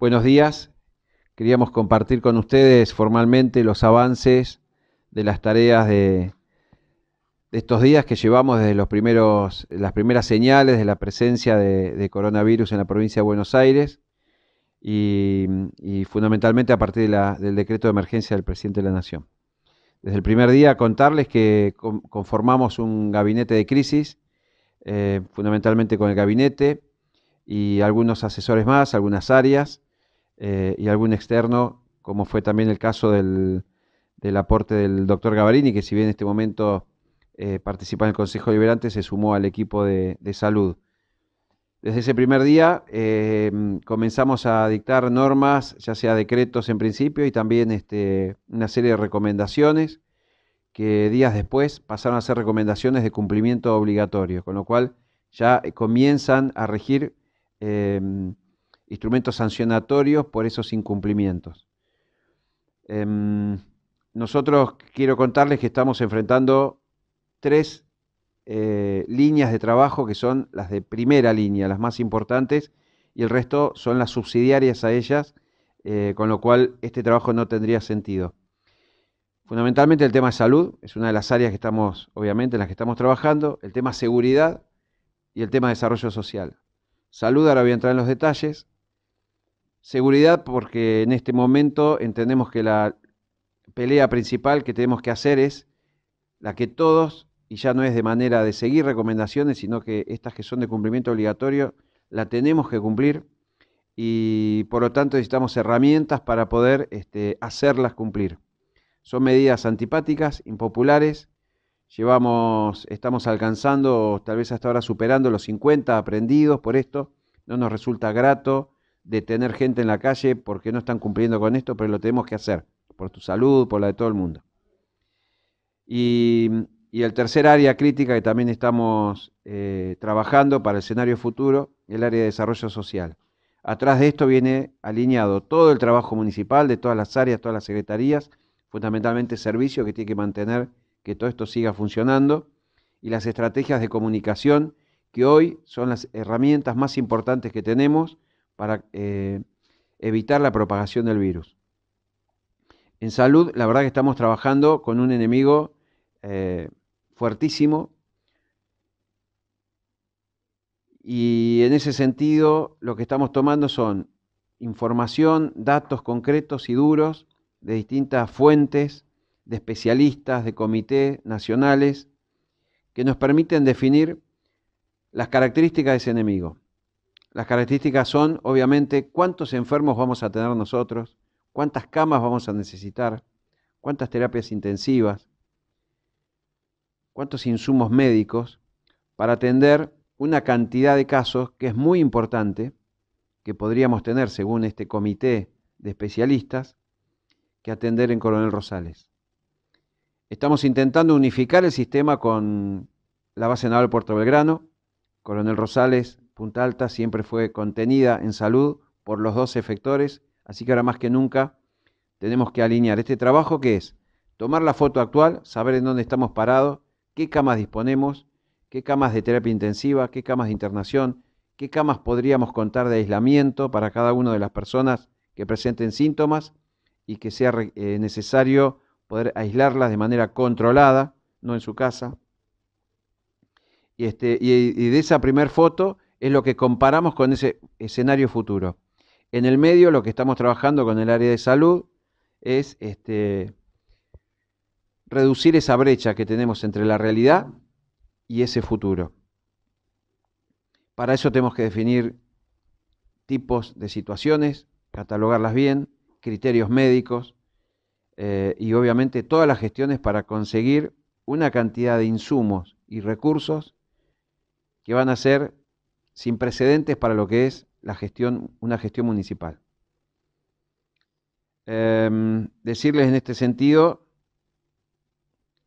Buenos días. Queríamos compartir con ustedes formalmente los avances de las tareas de, estos días que llevamos desde los primeros, las primeras señales de la presencia de, coronavirus en la provincia de Buenos Aires y, fundamentalmente a partir del decreto de emergencia del presidente de la Nación. Desde el primer día contarles que conformamos un gabinete de crisis, eh, fundamentalmente con el gabinete y algunos asesores más, algunas áreas, eh, y algún externo, como fue también el caso del, aporte del doctor Gavarini, que si bien en este momento eh, participa en el Consejo Liberante, se sumó al equipo de, salud. Desde ese primer día eh, comenzamos a dictar normas, ya sea decretos en principio y también este, una serie de recomendaciones que días después pasaron a ser recomendaciones de cumplimiento obligatorio, con lo cual ya comienzan a regir instrumentos sancionatorios por esos incumplimientos. Em, nosotros quiero contarles que estamos enfrentando tres eh, líneas de trabajo que son las de primera línea, las más importantes, y el resto son las subsidiarias a ellas, eh, con lo cual este trabajo no tendría sentido. Fundamentalmente el tema de salud es una de las áreas que estamos, obviamente, en las que estamos trabajando, el tema seguridad y el tema desarrollo social. Salud, ahora voy a entrar en los detalles, Seguridad porque en este momento entendemos que la pelea principal que tenemos que hacer es la que todos, y ya no es de manera de seguir recomendaciones, sino que estas que son de cumplimiento obligatorio, la tenemos que cumplir y por lo tanto necesitamos herramientas para poder este, hacerlas cumplir. Son medidas antipáticas, impopulares. Llevamos, estamos alcanzando, tal vez hasta ahora superando los 50 aprendidos por esto. No nos resulta grato de tener gente en la calle porque no están cumpliendo con esto, pero lo tenemos que hacer, por tu salud, por la de todo el mundo. Y, y el tercer área crítica que también estamos eh, trabajando para el escenario futuro, el área de desarrollo social. Atrás de esto viene alineado todo el trabajo municipal de todas las áreas, todas las secretarías, fundamentalmente servicio que tiene que mantener que todo esto siga funcionando y las estrategias de comunicación que hoy son las herramientas más importantes que tenemos para eh, evitar la propagación del virus. En salud, la verdad que estamos trabajando con un enemigo eh, fuertísimo. Y en ese sentido, lo que estamos tomando son información, datos concretos y duros de distintas fuentes, de especialistas, de comités nacionales, que nos permiten definir las características de ese enemigo. Las características son, obviamente, cuántos enfermos vamos a tener nosotros, cuántas camas vamos a necesitar, cuántas terapias intensivas, cuántos insumos médicos para atender una cantidad de casos que es muy importante, que podríamos tener, según este comité de especialistas, que atender en Coronel Rosales. Estamos intentando unificar el sistema con la base naval Puerto Belgrano, Coronel Rosales Punta Alta siempre fue contenida en salud por los dos efectores, así que ahora más que nunca tenemos que alinear este trabajo que es tomar la foto actual, saber en dónde estamos parados, qué camas disponemos, qué camas de terapia intensiva, qué camas de internación, qué camas podríamos contar de aislamiento para cada una de las personas que presenten síntomas y que sea eh, necesario poder aislarlas de manera controlada, no en su casa. Y, este, y de esa primera foto es lo que comparamos con ese escenario futuro. En el medio, lo que estamos trabajando con el área de salud es este, reducir esa brecha que tenemos entre la realidad y ese futuro. Para eso tenemos que definir tipos de situaciones, catalogarlas bien, criterios médicos eh, y obviamente todas las gestiones para conseguir una cantidad de insumos y recursos que van a ser sin precedentes para lo que es la gestión, una gestión municipal. Em, decirles en este sentido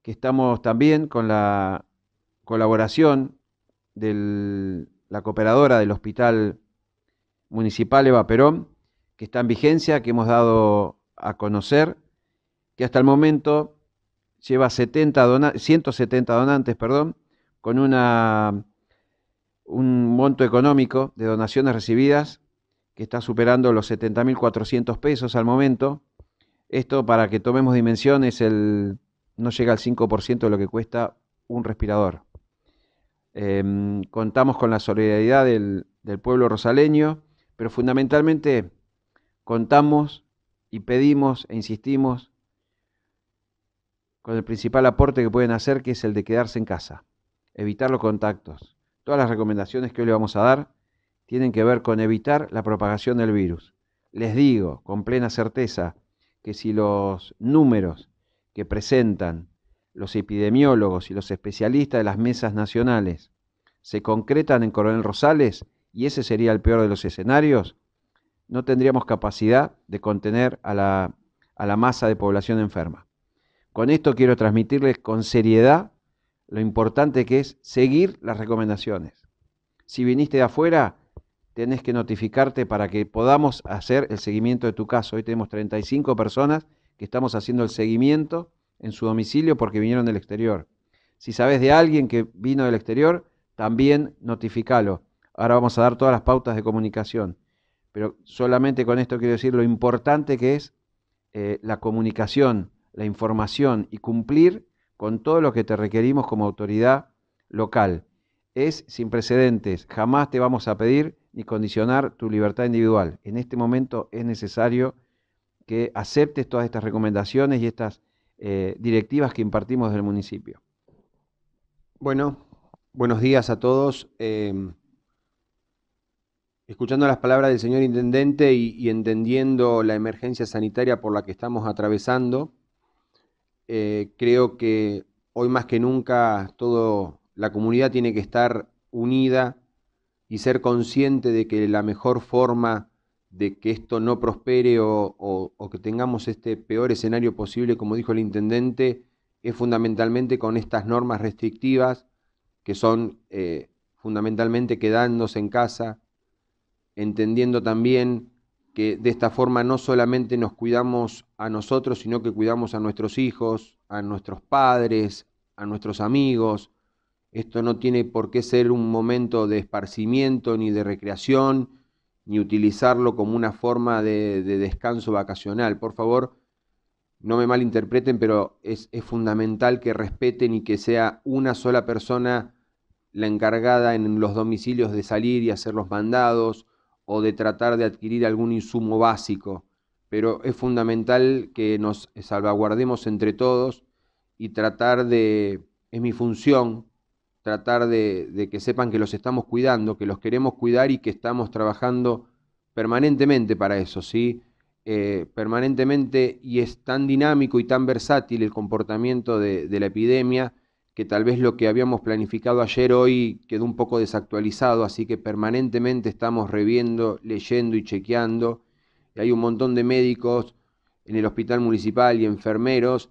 que estamos también con la colaboración de la cooperadora del Hospital Municipal Eva Perón, que está en vigencia, que hemos dado a conocer, que hasta el momento lleva 170 donantes perdón, con una un monto económico de donaciones recibidas que está superando los 70.400 pesos al momento. Esto, para que tomemos dimensiones, el, no llega al 5% de lo que cuesta un respirador. Em, contamos con la solidaridad del pueblo rosaleño, pero fundamentalmente contamos y pedimos e insistimos con el principal aporte que pueden hacer, que es el de quedarse en casa, evitar los contactos, Todas las recomendaciones que hoy le vamos a dar tienen que ver con evitar la propagación del virus. Les digo con plena certeza que si los números que presentan los epidemiólogos y los especialistas de las mesas nacionales se concretan en Coronel Rosales, y ese sería el peor de los escenarios, no tendríamos capacidad de contener a la, a la masa de población enferma. Con esto quiero transmitirles con seriedad lo importante que es seguir las recomendaciones. Si viniste de afuera, tenés que notificarte para que podamos hacer el seguimiento de tu caso. Hoy tenemos 35 personas que estamos haciendo el seguimiento en su domicilio porque vinieron del exterior. Si sabes de alguien que vino del exterior, también notificalo. Ahora vamos a dar todas las pautas de comunicación. Pero solamente con esto quiero decir lo importante que es eh, la comunicación, la información y cumplir con todo lo que te requerimos como autoridad local. Es sin precedentes, jamás te vamos a pedir ni condicionar tu libertad individual. En este momento es necesario que aceptes todas estas recomendaciones y estas eh, directivas que impartimos del municipio. Bueno, buenos días a todos. Eh, escuchando las palabras del señor intendente y entendiendo la emergencia sanitaria por la que estamos atravesando, eh, creo que hoy más que nunca toda la comunidad tiene que estar unida y ser consciente de que la mejor forma de que esto no prospere o, que tengamos este peor escenario posible, como dijo el intendente, es fundamentalmente con estas normas restrictivas que son eh, fundamentalmente quedándose en casa, entendiendo también que de esta forma no solamente nos cuidamos a nosotros, sino que cuidamos a nuestros hijos, a nuestros padres, a nuestros amigos. Esto no tiene por qué ser un momento de esparcimiento ni de recreación, ni utilizarlo como una forma de, descanso vacacional. Por favor, no me malinterpreten, pero es, es fundamental que respeten y que sea una sola persona la encargada en los domicilios de salir y hacer los mandados o de tratar de adquirir algún insumo básico, pero es fundamental que nos salvaguardemos entre todos y tratar de, es mi función, tratar de, que sepan que los estamos cuidando, que los queremos cuidar y que estamos trabajando permanentemente para eso, ¿sí? Eh, permanentemente y es tan dinámico y tan versátil el comportamiento de la epidemia que tal vez lo que habíamos planificado ayer hoy quedó un poco desactualizado, así que permanentemente estamos reviendo, leyendo y chequeando. hay un montón de médicos en el hospital municipal y enfermeros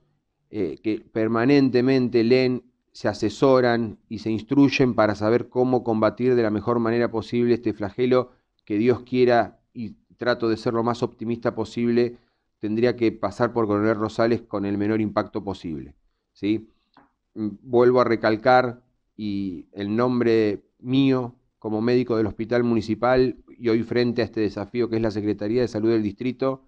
eh, que permanentemente leen, se asesoran y se instruyen para saber cómo combatir de la mejor manera posible este flagelo que Dios quiera y trato de ser lo más optimista posible, tendría que pasar por Coronel Rosales con el menor impacto posible. ¿sí? Mm, vuelvo a recalcar y el nombre mío como médico del Hospital Municipal y hoy frente a este desafío que es la Secretaría de Salud del Distrito,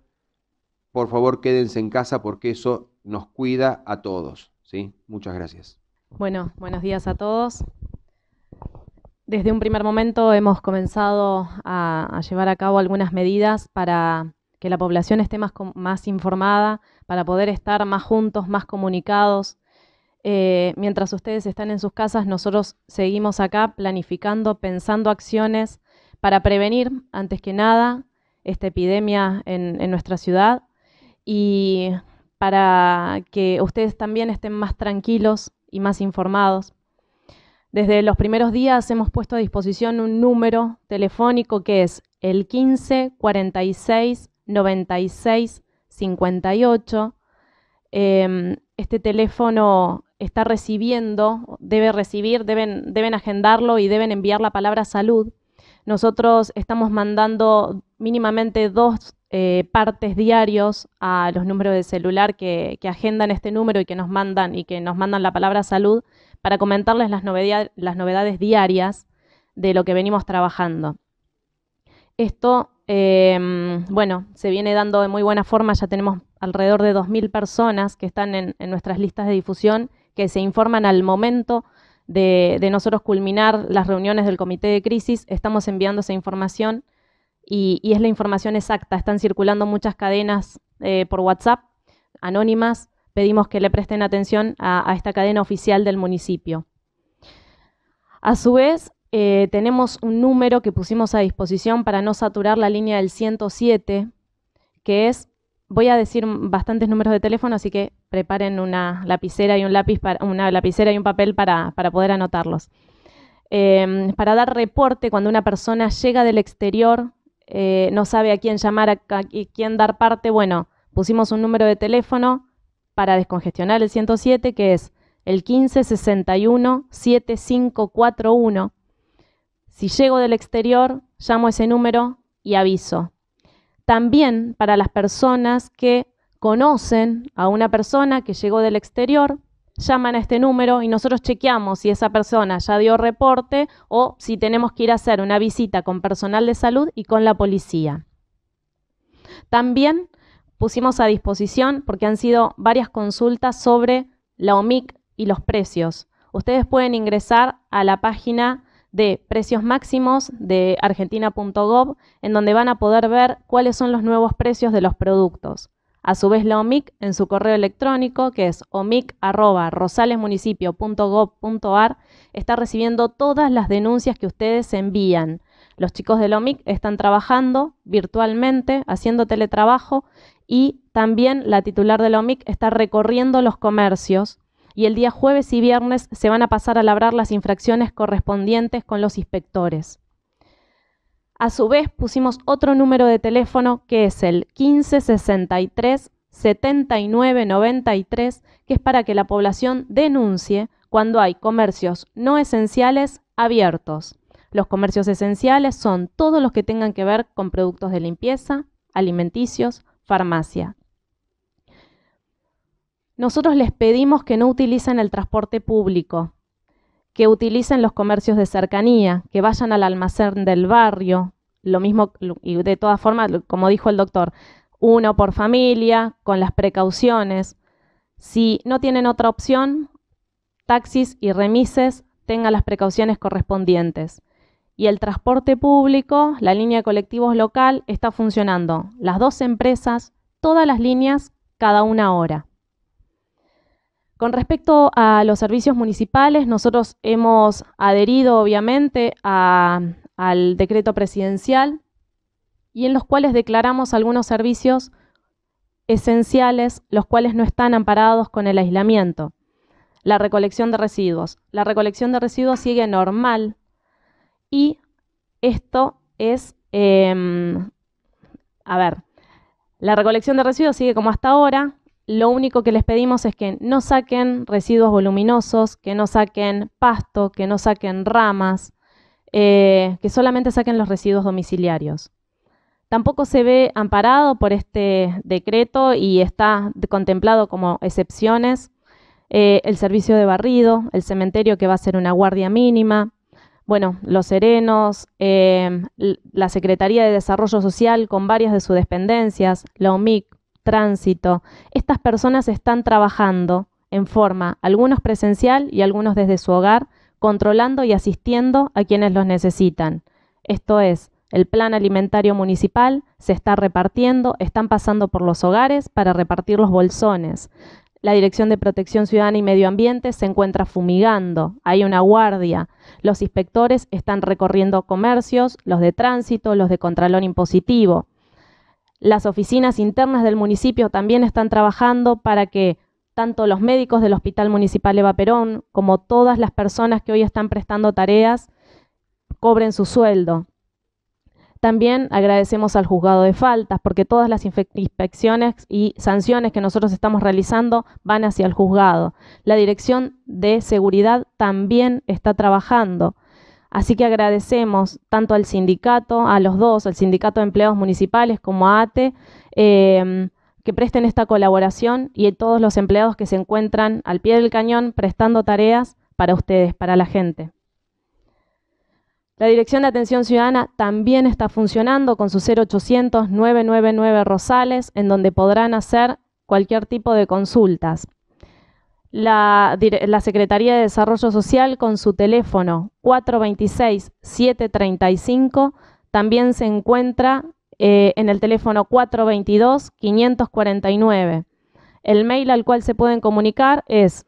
por favor quédense en casa porque eso nos cuida a todos. ¿sí? Muchas gracias. Bueno, buenos días a todos. Desde un primer momento hemos comenzado a, llevar a cabo algunas medidas para que la población esté más, más informada, para poder estar más juntos, más comunicados, eh, mientras ustedes están en sus casas, nosotros seguimos acá planificando, pensando acciones para prevenir, antes que nada, esta epidemia en, nuestra ciudad y para que ustedes también estén más tranquilos y más informados. Desde los primeros días hemos puesto a disposición un número telefónico que es el 15 46 96 58. este teléfono está recibiendo, debe recibir, deben, deben agendarlo y deben enviar la palabra salud. Nosotros estamos mandando mínimamente dos eh, partes diarios a los números de celular que, agendan este número y que nos mandan y que nos mandan la palabra salud para comentarles las, las novedades diarias de lo que venimos trabajando. Esto, em, bueno, se viene dando de muy buena forma, ya tenemos alrededor de 2.000 personas que están en nuestras listas de difusión que se informan al momento de, nosotros culminar las reuniones del comité de crisis, estamos enviando esa información y, es la información exacta. Están circulando muchas cadenas eh, por WhatsApp, anónimas. Pedimos que le presten atención a, esta cadena oficial del municipio. A su vez, eh, tenemos un número que pusimos a disposición para no saturar la línea del 107, que es, voy a decir bastantes números de teléfono, así que preparen una lapicera y un lápiz una lapicera y un papel para, poder anotarlos. Em, para dar reporte cuando una persona llega del exterior, eh, no sabe a quién llamar, y quién dar parte, bueno, pusimos un número de teléfono para descongestionar el 107, que es el 1561 7541. Si llego del exterior, llamo ese número y aviso. También para las personas que conocen a una persona que llegó del exterior, llaman a este número y nosotros chequeamos si esa persona ya dio reporte o si tenemos que ir a hacer una visita con personal de salud y con la policía. También pusimos a disposición, porque han sido varias consultas sobre la OMIC y los precios. Ustedes pueden ingresar a la página de precios máximos de argentina.gov, en donde van a poder ver cuáles son los nuevos precios de los productos. A su vez, la OMIC en su correo electrónico, que es omic.rosalesmunicipio.gov.ar, está recibiendo todas las denuncias que ustedes envían. Los chicos de la OMIC están trabajando virtualmente, haciendo teletrabajo y también la titular de la OMIC está recorriendo los comercios y el día jueves y viernes se van a pasar a labrar las infracciones correspondientes con los inspectores. A su vez, pusimos otro número de teléfono que es el 1563 7993, que es para que la población denuncie cuando hay comercios no esenciales abiertos. Los comercios esenciales son todos los que tengan que ver con productos de limpieza, alimenticios, farmacia. Nosotros les pedimos que no utilicen el transporte público, que utilicen los comercios de cercanía, que vayan al almacén del barrio, lo mismo, y de todas formas, como dijo el doctor, uno por familia, con las precauciones. Si no tienen otra opción, taxis y remises tengan las precauciones correspondientes. Y el transporte público, la línea de colectivos local, está funcionando. Las dos empresas, todas las líneas, cada una hora. Con respecto a los servicios municipales, nosotros hemos adherido obviamente al decreto presidencial y en los cuales declaramos algunos servicios esenciales, los cuales no están amparados con el aislamiento. La recolección de residuos. La recolección de residuos sigue normal y esto es, em, a ver, la recolección de residuos sigue como hasta ahora, lo único que les pedimos es que no saquen residuos voluminosos, que no saquen pasto, que no saquen ramas, eh, que solamente saquen los residuos domiciliarios. Tampoco se ve amparado por este decreto y está contemplado como excepciones eh, el servicio de barrido, el cementerio que va a ser una guardia mínima, bueno, los serenos, eh, la Secretaría de Desarrollo Social con varias de sus dependencias, la OMIC, tránsito. Estas personas están trabajando en forma, algunos presencial y algunos desde su hogar, controlando y asistiendo a quienes los necesitan. Esto es, el plan alimentario municipal se está repartiendo, están pasando por los hogares para repartir los bolsones. La Dirección de Protección Ciudadana y Medio Ambiente se encuentra fumigando, hay una guardia, los inspectores están recorriendo comercios, los de tránsito, los de contralor impositivo. Las oficinas internas del municipio también están trabajando para que tanto los médicos del Hospital Municipal Eva Perón como todas las personas que hoy están prestando tareas cobren su sueldo. También agradecemos al juzgado de faltas porque todas las inspecciones y sanciones que nosotros estamos realizando van hacia el juzgado. La Dirección de Seguridad también está trabajando. Así que agradecemos tanto al sindicato, a los dos, al sindicato de empleados municipales como a ATE, em, que presten esta colaboración y a todos los empleados que se encuentran al pie del cañón prestando tareas para ustedes, para la gente. La Dirección de Atención Ciudadana también está funcionando con su 0800 999 Rosales, en donde podrán hacer cualquier tipo de consultas la, Secretaría de Desarrollo Social con su teléfono 426-735. También se encuentra eh, en el teléfono 422-549. El mail al cual se pueden comunicar es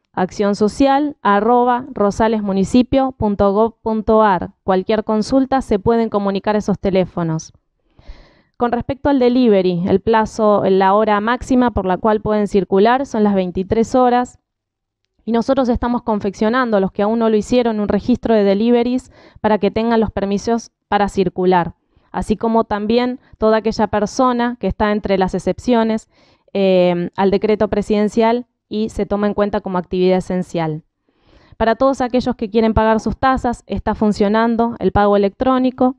@RosalesMunicipio.gov.ar Cualquier consulta se pueden comunicar esos teléfonos. Con respecto al delivery, el plazo, la hora máxima por la cual pueden circular son las 23 horas. Y nosotros estamos confeccionando, los que aún no lo hicieron, un registro de deliveries para que tengan los permisos para circular, así como también toda aquella persona que está entre las excepciones eh, al decreto presidencial y se toma en cuenta como actividad esencial. Para todos aquellos que quieren pagar sus tasas, está funcionando el pago electrónico.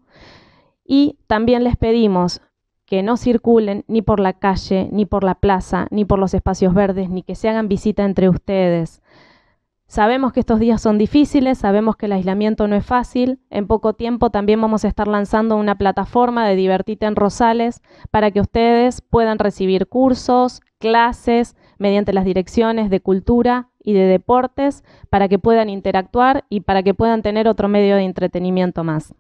Y también les pedimos que no circulen ni por la calle, ni por la plaza, ni por los espacios verdes, ni que se hagan visita entre ustedes. Sabemos que estos días son difíciles, sabemos que el aislamiento no es fácil. En poco tiempo también vamos a estar lanzando una plataforma de Divertite en Rosales para que ustedes puedan recibir cursos, clases, mediante las direcciones de cultura y de deportes, para que puedan interactuar y para que puedan tener otro medio de entretenimiento más.